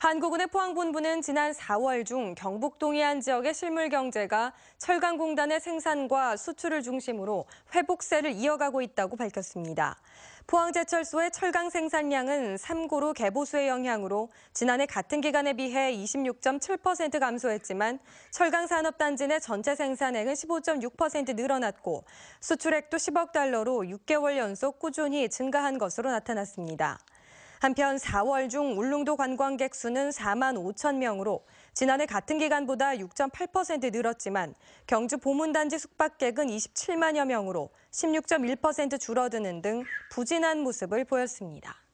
한국은행 포항본부는 지난 4월 중 경북 동해안 지역의 실물 경제가 철강공단의 생산과 수출을 중심으로 회복세를 이어가고 있다고 밝혔습니다. 포항제철소의 철강 생산량은 삼고로 개보수의 영향으로 지난해 같은 기간에 비해 26.7% 감소했지만 철강산업단지 내 전체 생산액은 15.6% 늘어났고 수출액도 10억 달러로 6개월 연속 꾸준히 증가한 것으로 나타났습니다. 한편 4월 중 울릉도 관광객 수는 4만 5천 명으로 지난해 같은 기간보다 6.8% 늘었지만 경주 보문단지 숙박객은 27만여 명으로 16.1% 줄어드는 등 부진한 모습을 보였습니다.